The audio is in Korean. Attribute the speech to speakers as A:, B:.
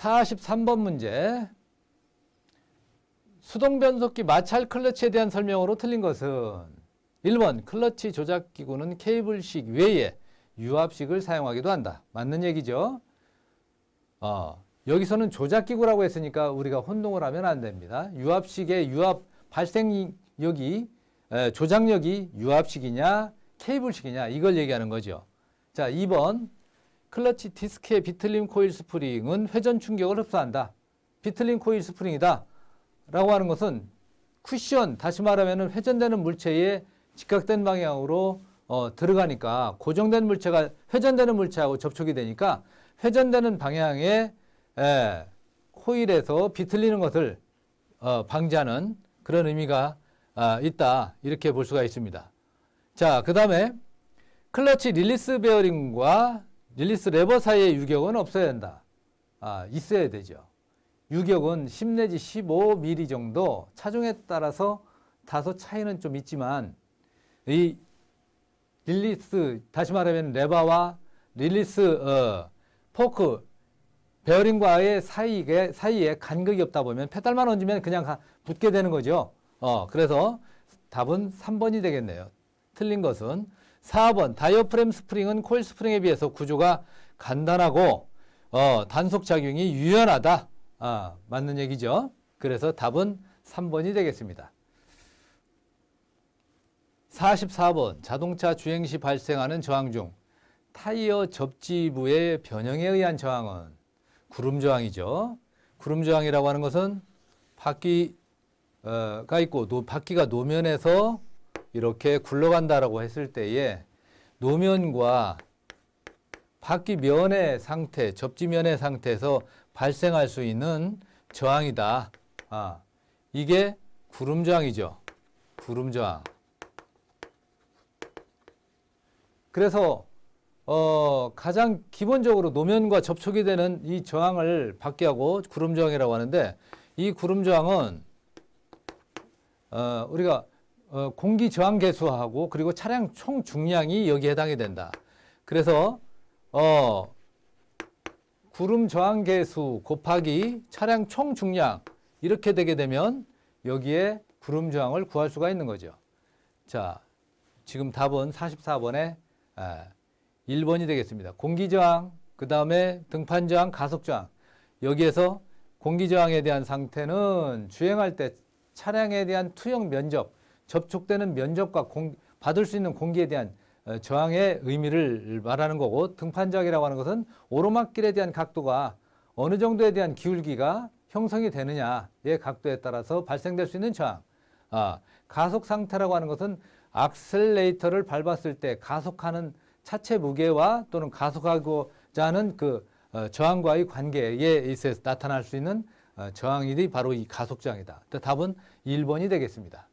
A: 43번 문제. 수동 변속기 마찰 클러치에 대한 설명으로 틀린 것은 1번 클러치 조작 기구는 케이블식 외에 유압식을 사용하기도 한다. 맞는 얘기죠. 어, 여기서는 조작 기구라고 했으니까 우리가 혼동을 하면 안 됩니다. 유압식의 유압 발생력이 조작력이 유압식이냐 케이블식이냐 이걸 얘기하는 거죠. 자, 2번 클러치 디스크의 비틀림 코일 스프링은 회전 충격을 흡수한다. 비틀림 코일 스프링이다. 라고 하는 것은 쿠션, 다시 말하면 회전되는 물체에 직각된 방향으로 어, 들어가니까 고정된 물체가 회전되는 물체하고 접촉이 되니까 회전되는 방향의 에, 코일에서 비틀리는 것을 어, 방지하는 그런 의미가 아, 있다 이렇게 볼 수가 있습니다. 자, 그 다음에 클러치 릴리스 베어링과 릴리스 레버 사이에 유격은 없어야 된다. 아, 있어야 되죠. 유격은 10 내지 15mm 정도 차종에 따라서 다소 차이는 좀 있지만 이 릴리스 다시 말하면 레버와 릴리스 어, 포크 베어링과의 사이에, 사이에 간격이 없다 보면 페달만 얹으면 그냥 붙게 되는 거죠. 어, 그래서 답은 3번이 되겠네요. 틀린 것은 4번 다이어프램 스프링은 콜 스프링에 비해서 구조가 간단하고 어, 단속 작용이 유연하다. 아, 맞는 얘기죠. 그래서 답은 3번이 되겠습니다. 44번 자동차 주행 시 발생하는 저항 중 타이어 접지부의 변형에 의한 저항은 구름 저항이죠. 구름 저항이라고 하는 것은 바퀴가 어, 있고 바퀴가 노면에서 이렇게 굴러간다라고 했을 때에 노면과 바퀴 면의 상태, 접지면의 상태에서 발생할 수 있는 저항이다. 아, 이게 구름 저항이죠. 구름 저항. 그래서 어, 가장 기본적으로 노면과 접촉이 되는 이 저항을 바퀴하고 구름 저항이라고 하는데 이 구름 저항은 어, 우리가 어, 공기 저항 개수하고 그리고 차량 총 중량이 여기에 해당이 된다. 그래서 어, 구름 저항 개수 곱하기 차량 총 중량 이렇게 되게 되면 여기에 구름 저항을 구할 수가 있는 거죠. 자, 지금 답은 44번에 1번이 아, 되겠습니다. 공기 저항, 그 다음에 등판 저항, 가속 저항. 여기에서 공기 저항에 대한 상태는 주행할 때 차량에 대한 투영 면적 접촉되는 면적과 공, 받을 수 있는 공기에 대한 어, 저항의 의미를 말하는 거고 등판작이라고 하는 것은 오르막길에 대한 각도가 어느 정도에 대한 기울기가 형성이 되느냐의 각도에 따라서 발생될 수 있는 저항. 아, 가속 상태라고 하는 것은 악셀레이터를 밟았을 때 가속하는 차체 무게와 또는 가속하고자 하는 그 어, 저항과의 관계에 있어서 나타날 수 있는 어, 저항이 바로 이 가속저항이다. 답은 1번이 되겠습니다.